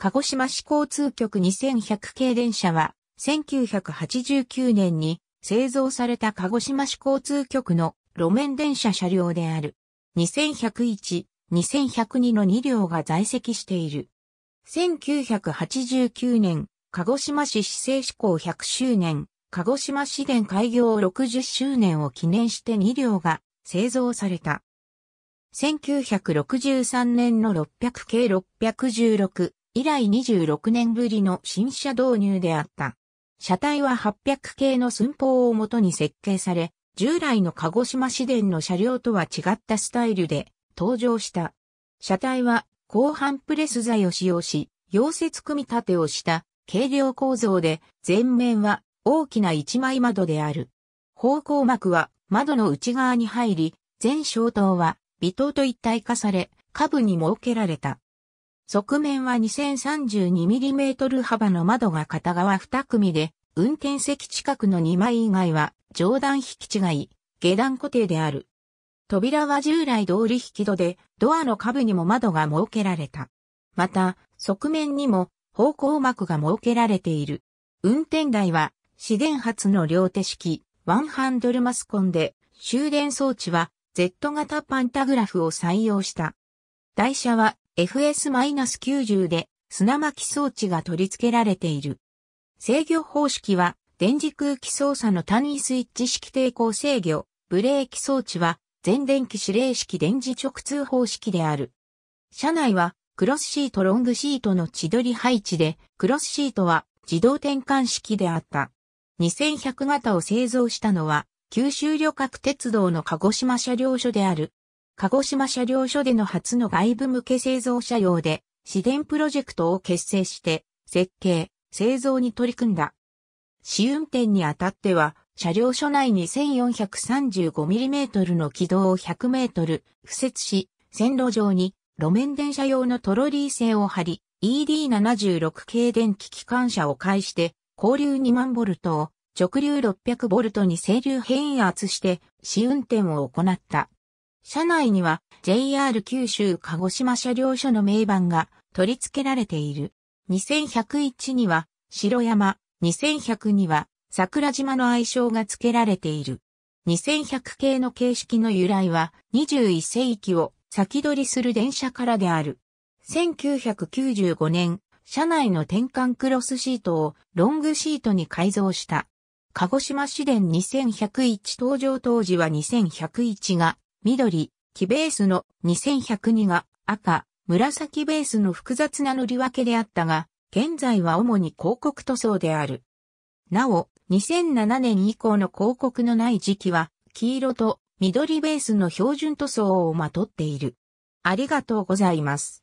鹿児島市交通局2100系電車は、1989年に製造された鹿児島市交通局の路面電車車両である。2101、2102の2両が在籍している。1989年、鹿児島市市政施行100周年、鹿児島市電開業60周年を記念して2両が製造された。1963年の600系616、以来26年ぶりの新車導入であった。車体は800系の寸法をもとに設計され、従来の鹿児島市電の車両とは違ったスタイルで登場した。車体は後半プレス材を使用し、溶接組み立てをした軽量構造で、前面は大きな一枚窓である。方向膜は窓の内側に入り、全小灯は微灯と一体化され、下部に設けられた。側面は 2032mm 幅の窓が片側2組で、運転席近くの2枚以外は上段引き違い、下段固定である。扉は従来通り引き戸で、ドアの下部にも窓が設けられた。また、側面にも方向膜が設けられている。運転台は、自電発の両手式、ワンハンドルマスコンで、終電装置は Z 型パンタグラフを採用した。台車は FS-90 で砂巻装置が取り付けられている。制御方式は電磁空気操作の単位スイッチ式抵抗制御、ブレーキ装置は全電気指令式電磁直通方式である。車内はクロスシートロングシートの千鳥り配置で、クロスシートは自動転換式であった。2100型を製造したのは、九州旅客鉄道の鹿児島車両所である鹿児島車両所での初の外部向け製造車用で、市電プロジェクトを結成して、設計、製造に取り組んだ。試運転にあたっては、車両所内に 1435mm の軌道を 100m 付設し、線路上に路面電車用のトロリー線を張り、ED76 系電気機関車を介して、交流2万ボルトを直流600ボルトに整流変圧して試運転を行った。車内には JR 九州鹿児島車両所の名板が取り付けられている。2101には城山、2100には桜島の愛称が付けられている。2100系の形式の由来は21世紀を先取りする電車からである。1995年、車内の転換クロスシートをロングシートに改造した。鹿児島市電2101登場当時は2101が緑、木ベースの2102が赤、紫ベースの複雑な塗り分けであったが、現在は主に広告塗装である。なお、2007年以降の広告のない時期は、黄色と緑ベースの標準塗装をまとっている。ありがとうございます。